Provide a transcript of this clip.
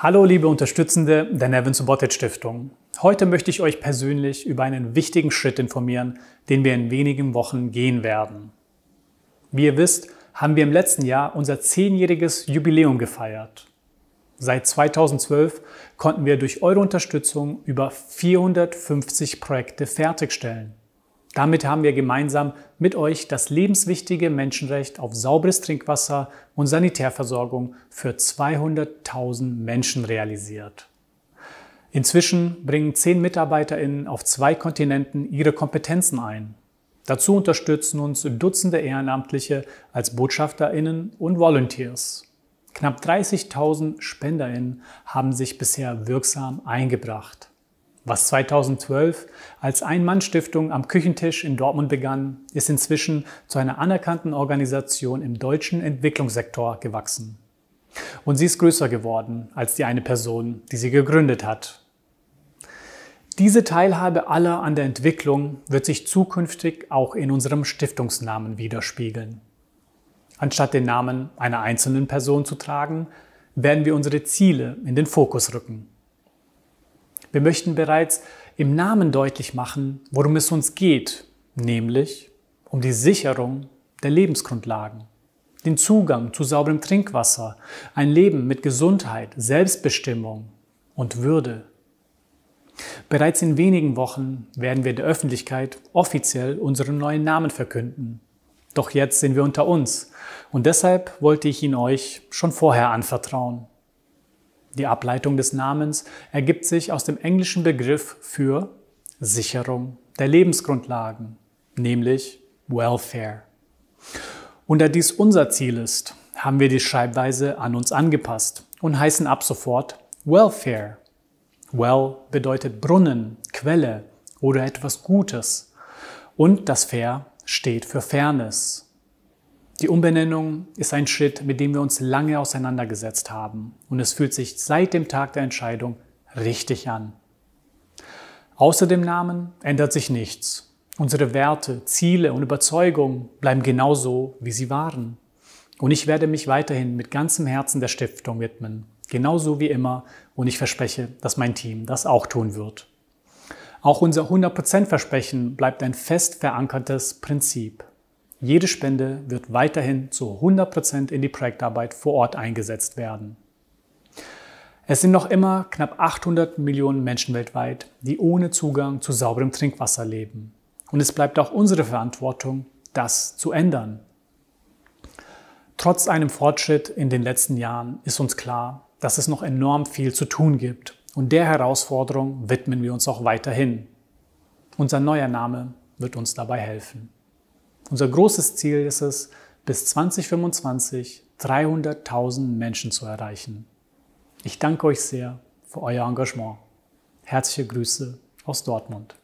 Hallo liebe Unterstützende der Nevin Subotic Stiftung. Heute möchte ich euch persönlich über einen wichtigen Schritt informieren, den wir in wenigen Wochen gehen werden. Wie ihr wisst, haben wir im letzten Jahr unser zehnjähriges Jubiläum gefeiert. Seit 2012 konnten wir durch eure Unterstützung über 450 Projekte fertigstellen. Damit haben wir gemeinsam mit euch das lebenswichtige Menschenrecht auf sauberes Trinkwasser und Sanitärversorgung für 200.000 Menschen realisiert. Inzwischen bringen zehn MitarbeiterInnen auf zwei Kontinenten ihre Kompetenzen ein. Dazu unterstützen uns Dutzende Ehrenamtliche als BotschafterInnen und Volunteers. Knapp 30.000 SpenderInnen haben sich bisher wirksam eingebracht. Was 2012 als Ein-Mann-Stiftung am Küchentisch in Dortmund begann, ist inzwischen zu einer anerkannten Organisation im deutschen Entwicklungssektor gewachsen. Und sie ist größer geworden als die eine Person, die sie gegründet hat. Diese Teilhabe aller an der Entwicklung wird sich zukünftig auch in unserem Stiftungsnamen widerspiegeln. Anstatt den Namen einer einzelnen Person zu tragen, werden wir unsere Ziele in den Fokus rücken. Wir möchten bereits im Namen deutlich machen, worum es uns geht, nämlich um die Sicherung der Lebensgrundlagen, den Zugang zu sauberem Trinkwasser, ein Leben mit Gesundheit, Selbstbestimmung und Würde. Bereits in wenigen Wochen werden wir der Öffentlichkeit offiziell unseren neuen Namen verkünden. Doch jetzt sind wir unter uns und deshalb wollte ich ihn euch schon vorher anvertrauen. Die Ableitung des Namens ergibt sich aus dem englischen Begriff für Sicherung der Lebensgrundlagen, nämlich Welfare. Und da dies unser Ziel ist, haben wir die Schreibweise an uns angepasst und heißen ab sofort Welfare. Well bedeutet Brunnen, Quelle oder etwas Gutes. Und das Fair steht für Fairness. Die Umbenennung ist ein Schritt, mit dem wir uns lange auseinandergesetzt haben und es fühlt sich seit dem Tag der Entscheidung richtig an. Außer dem Namen ändert sich nichts. Unsere Werte, Ziele und Überzeugungen bleiben genauso, wie sie waren. Und ich werde mich weiterhin mit ganzem Herzen der Stiftung widmen, genauso wie immer, und ich verspreche, dass mein Team das auch tun wird. Auch unser 100%-Versprechen bleibt ein fest verankertes Prinzip. Jede Spende wird weiterhin zu 100% in die Projektarbeit vor Ort eingesetzt werden. Es sind noch immer knapp 800 Millionen Menschen weltweit, die ohne Zugang zu sauberem Trinkwasser leben. Und es bleibt auch unsere Verantwortung, das zu ändern. Trotz einem Fortschritt in den letzten Jahren ist uns klar, dass es noch enorm viel zu tun gibt. Und der Herausforderung widmen wir uns auch weiterhin. Unser neuer Name wird uns dabei helfen. Unser großes Ziel ist es, bis 2025 300.000 Menschen zu erreichen. Ich danke euch sehr für euer Engagement. Herzliche Grüße aus Dortmund.